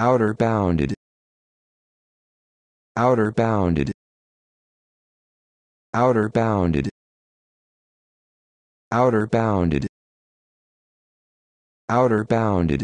outer bounded outer bounded outer bounded outer bounded outer bounded